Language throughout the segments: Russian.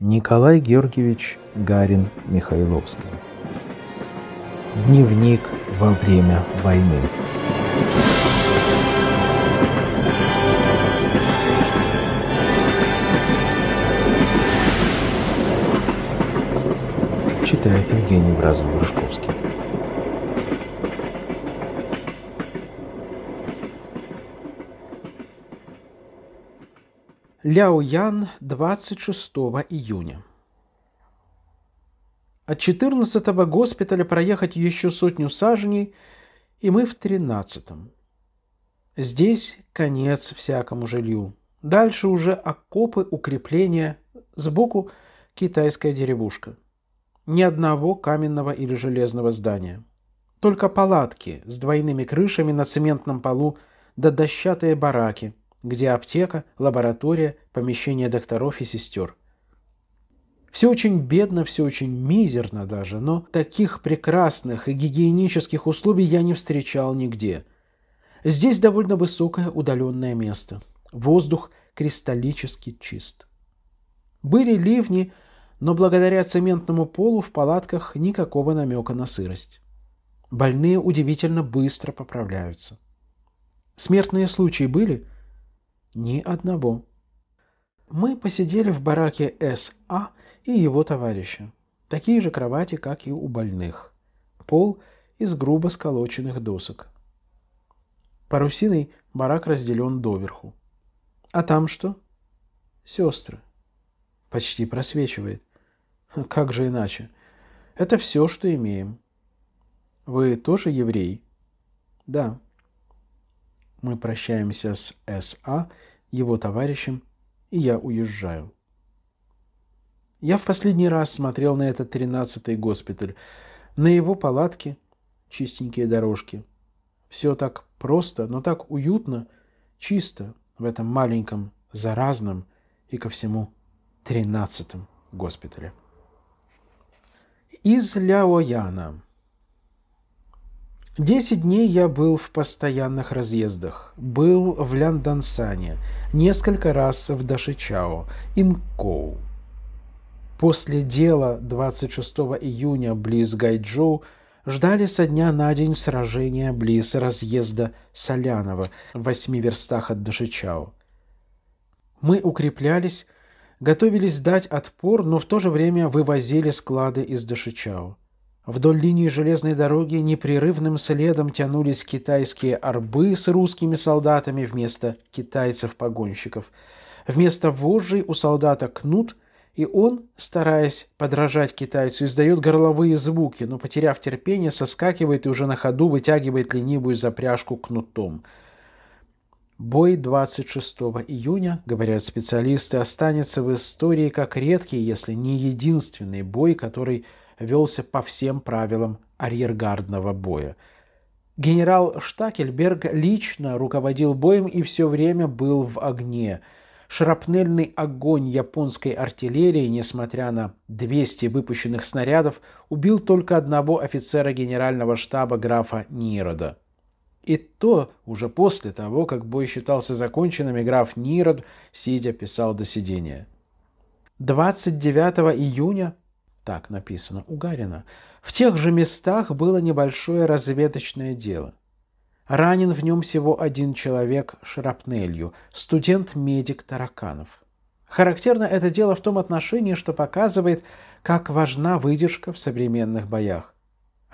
Николай Георгиевич Гарин Михайловский. Дневник во время войны. Читает Евгений Бразов-Брюшковский. Ляоян 26 июня. От 14 госпиталя проехать еще сотню саженей, и мы в 13 -м. Здесь конец всякому жилью. Дальше уже окопы, укрепления, сбоку китайская деревушка. Ни одного каменного или железного здания. Только палатки с двойными крышами на цементном полу да дощатые бараки – где аптека, лаборатория, помещение докторов и сестер. Все очень бедно, все очень мизерно даже, но таких прекрасных и гигиенических условий я не встречал нигде. Здесь довольно высокое удаленное место. Воздух кристаллически чист. Были ливни, но благодаря цементному полу в палатках никакого намека на сырость. Больные удивительно быстро поправляются. Смертные случаи были – ни одного. Мы посидели в бараке С.А. и его товарища. Такие же кровати, как и у больных. Пол из грубо сколоченных досок. Парусиной барак разделен доверху. А там что? Сестры. Почти просвечивает. Как же иначе? Это все, что имеем. Вы тоже еврей? Да. Мы прощаемся с С.А., его товарищем, и я уезжаю. Я в последний раз смотрел на этот тринадцатый госпиталь, на его палатки, чистенькие дорожки. Все так просто, но так уютно, чисто в этом маленьком, заразном и ко всему тринадцатом госпитале. Из Ляояна. Десять дней я был в постоянных разъездах. Был в Ляндансане, несколько раз в Дашичао, Инкоу. После дела 26 июня близ Гайджоу ждали со дня на день сражения близ разъезда Солянова в восьми верстах от Дашичао. Мы укреплялись, готовились дать отпор, но в то же время вывозили склады из Дашичао. Вдоль линии железной дороги непрерывным следом тянулись китайские арбы с русскими солдатами вместо китайцев-погонщиков. Вместо вожжей у солдата кнут, и он, стараясь подражать китайцу, издает горловые звуки, но, потеряв терпение, соскакивает и уже на ходу вытягивает ленивую запряжку кнутом – Бой 26 июня, говорят специалисты, останется в истории как редкий, если не единственный бой, который велся по всем правилам арьергардного боя. Генерал Штакельберг лично руководил боем и все время был в огне. Шрапнельный огонь японской артиллерии, несмотря на 200 выпущенных снарядов, убил только одного офицера генерального штаба графа Нирода. И то уже после того, как бой считался законченным, и граф Нирод, сидя, писал до сидения. 29 июня, так написано у Гарина, в тех же местах было небольшое разведочное дело. Ранен в нем всего один человек шрапнелью, студент-медик Тараканов. Характерно это дело в том отношении, что показывает, как важна выдержка в современных боях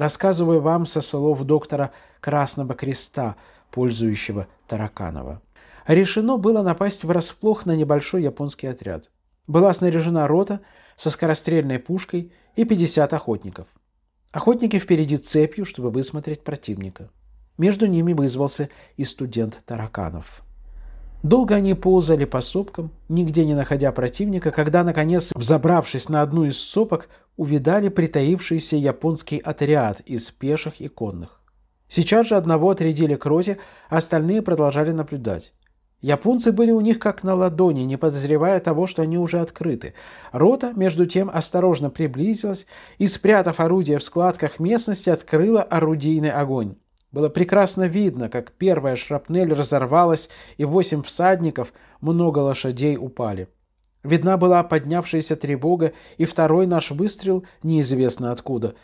рассказываю вам со слов доктора Красного Креста, пользующего Тараканова. Решено было напасть врасплох на небольшой японский отряд. Была снаряжена рота со скорострельной пушкой и 50 охотников. Охотники впереди цепью, чтобы высмотреть противника. Между ними вызвался и студент Тараканов. Долго они ползали по сопкам, нигде не находя противника, когда, наконец, взобравшись на одну из сопок, увидали притаившийся японский отряд из пеших и конных. Сейчас же одного отрядили к роте, остальные продолжали наблюдать. Японцы были у них как на ладони, не подозревая того, что они уже открыты. Рота, между тем, осторожно приблизилась и, спрятав орудие в складках местности, открыла орудийный огонь. Было прекрасно видно, как первая шрапнель разорвалась, и восемь всадников, много лошадей упали. Видна была поднявшаяся тревога и второй наш выстрел неизвестно откуда.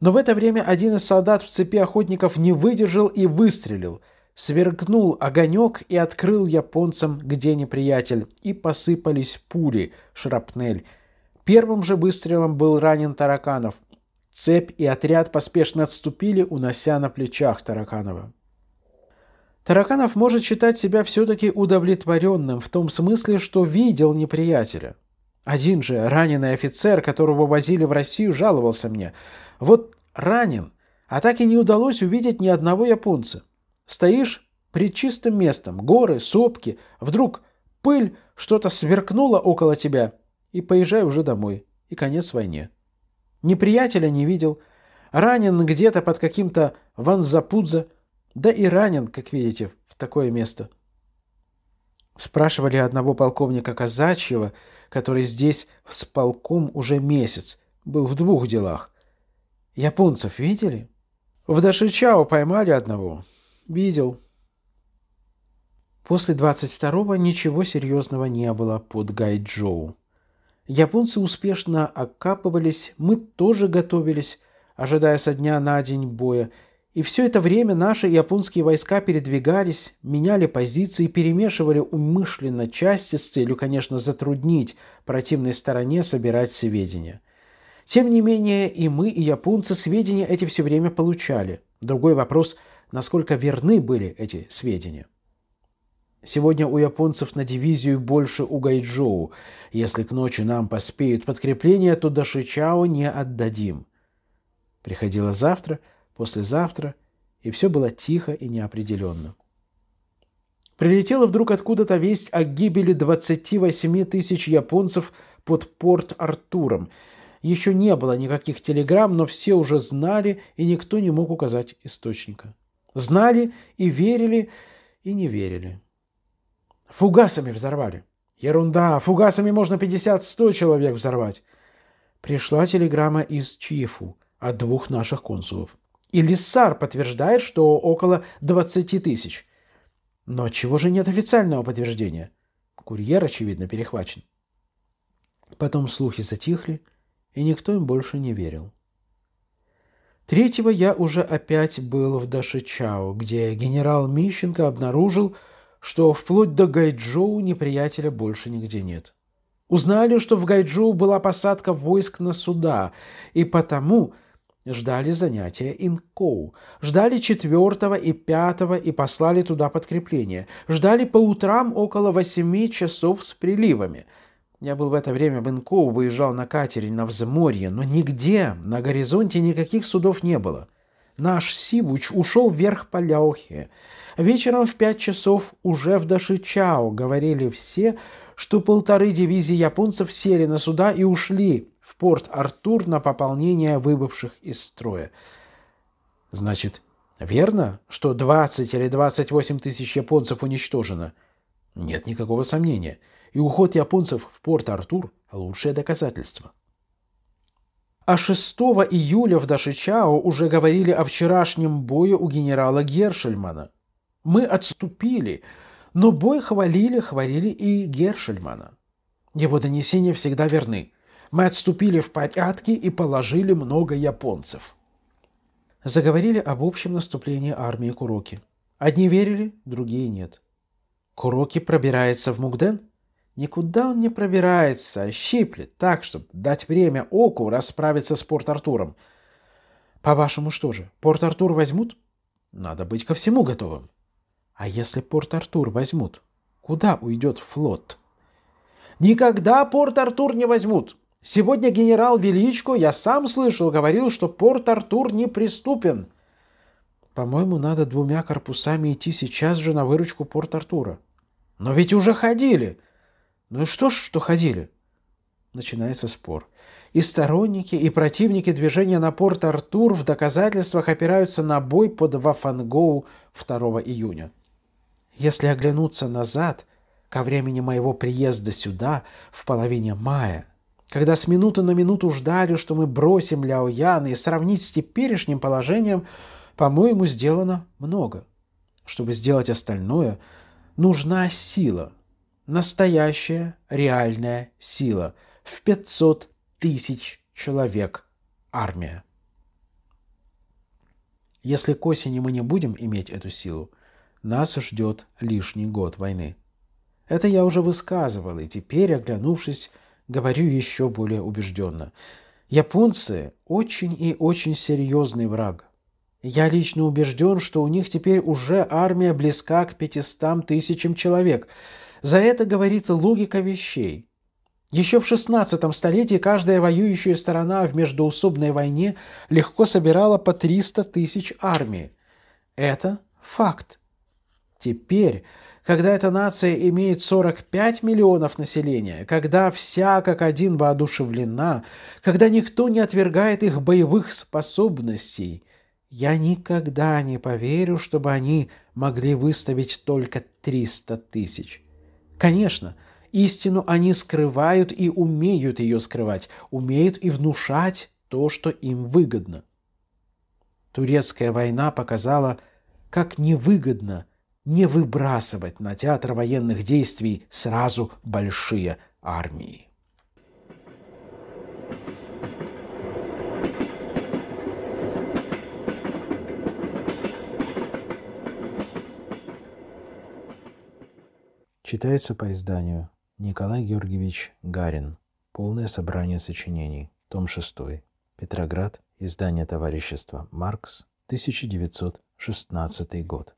Но в это время один из солдат в цепи охотников не выдержал и выстрелил. Сверкнул огонек и открыл японцам, где неприятель, и посыпались пули, шрапнель. Первым же выстрелом был ранен Тараканов. Цепь и отряд поспешно отступили, унося на плечах Тараканова. Тараканов может считать себя все-таки удовлетворенным в том смысле, что видел неприятеля. Один же раненый офицер, которого возили в Россию, жаловался мне. Вот ранен, а так и не удалось увидеть ни одного японца. Стоишь пред чистым местом, горы, сопки, вдруг пыль, что-то сверкнула около тебя, и поезжай уже домой, и конец войне. Неприятеля не видел, ранен где-то под каким-то ванзапудзе, да и ранен, как видите, в такое место. Спрашивали одного полковника Казачьего, который здесь с полком уже месяц, был в двух делах. Японцев видели? В Дашичао поймали одного. Видел. После 22-го ничего серьезного не было под Гайджоу. Японцы успешно окапывались, мы тоже готовились, ожидая со дня на день боя, и все это время наши японские войска передвигались, меняли позиции, перемешивали умышленно части с целью, конечно, затруднить противной стороне собирать сведения. Тем не менее, и мы, и японцы сведения эти все время получали. Другой вопрос, насколько верны были эти сведения. Сегодня у японцев на дивизию больше у Гайджоу. Если к ночи нам поспеют подкрепления, то до Шичао не отдадим. Приходило завтра – послезавтра, и все было тихо и неопределенно. Прилетела вдруг откуда-то весть о гибели 28 тысяч японцев под порт Артуром. Еще не было никаких телеграмм, но все уже знали, и никто не мог указать источника. Знали и верили, и не верили. Фугасами взорвали. Ерунда, фугасами можно 50-100 человек взорвать. Пришла телеграмма из Чифу от двух наших консулов. И Лиссар подтверждает, что около 20 тысяч. Но чего же нет официального подтверждения? Курьер, очевидно, перехвачен. Потом слухи затихли, и никто им больше не верил. Третьего я уже опять был в Дашичао, где генерал Мищенко обнаружил, что вплоть до Гайджоу неприятеля больше нигде нет. Узнали, что в Гайджоу была посадка войск на суда, и потому ждали занятия Инкоу, ждали четвертого и пятого и послали туда подкрепление, ждали по утрам около восьми часов с приливами. Я был в это время в Инкоу, выезжал на катере на взморье, но нигде на горизонте никаких судов не было. Наш Сивуч ушел вверх по Ляохе. Вечером в пять часов уже в Дашичао говорили все, что полторы дивизии японцев сели на суда и ушли, порт Артур на пополнение выбывших из строя. Значит, верно, что 20 или 28 тысяч японцев уничтожено? Нет никакого сомнения. И уход японцев в порт Артур – лучшее доказательство. А 6 июля в Дашичао уже говорили о вчерашнем бою у генерала Гершельмана. Мы отступили, но бой хвалили, хвалили и Гершельмана. Его донесения всегда верны. Мы отступили в порядке и положили много японцев. Заговорили об общем наступлении армии Куроки. Одни верили, другие нет. Куроки пробирается в Мугден? Никуда он не пробирается, а щиплет так, чтобы дать время Оку расправиться с Порт-Артуром. По-вашему, что же, Порт-Артур возьмут? Надо быть ко всему готовым. А если Порт-Артур возьмут, куда уйдет флот? Никогда Порт-Артур не возьмут. Сегодня генерал Величко, я сам слышал, говорил, что Порт-Артур неприступен. По-моему, надо двумя корпусами идти сейчас же на выручку Порт-Артура. Но ведь уже ходили. Ну и что ж, что ходили? Начинается спор. И сторонники, и противники движения на Порт-Артур в доказательствах опираются на бой под Вафангоу 2 июня. Если оглянуться назад, ко времени моего приезда сюда, в половине мая – когда с минуты на минуту ждали, что мы бросим Ляо Яна, и сравнить с теперешним положением, по-моему, сделано много. Чтобы сделать остальное, нужна сила. Настоящая, реальная сила. В 500 тысяч человек армия. Если к осени мы не будем иметь эту силу, нас ждет лишний год войны. Это я уже высказывал, и теперь, оглянувшись, говорю еще более убежденно. Японцы очень и очень серьезный враг. Я лично убежден, что у них теперь уже армия близка к 500 тысячам человек. За это говорит логика вещей. Еще в XVI столетии каждая воюющая сторона в междуусобной войне легко собирала по 300 тысяч армии. Это факт. Теперь когда эта нация имеет 45 миллионов населения, когда вся как один воодушевлена, когда никто не отвергает их боевых способностей, я никогда не поверю, чтобы они могли выставить только 300 тысяч. Конечно, истину они скрывают и умеют ее скрывать, умеют и внушать то, что им выгодно. Турецкая война показала, как невыгодно – не выбрасывать на театр военных действий сразу большие армии. Читается по изданию Николай Георгиевич Гарин. Полное собрание сочинений. Том 6. Петроград. Издание товарищества «Маркс», 1916 год.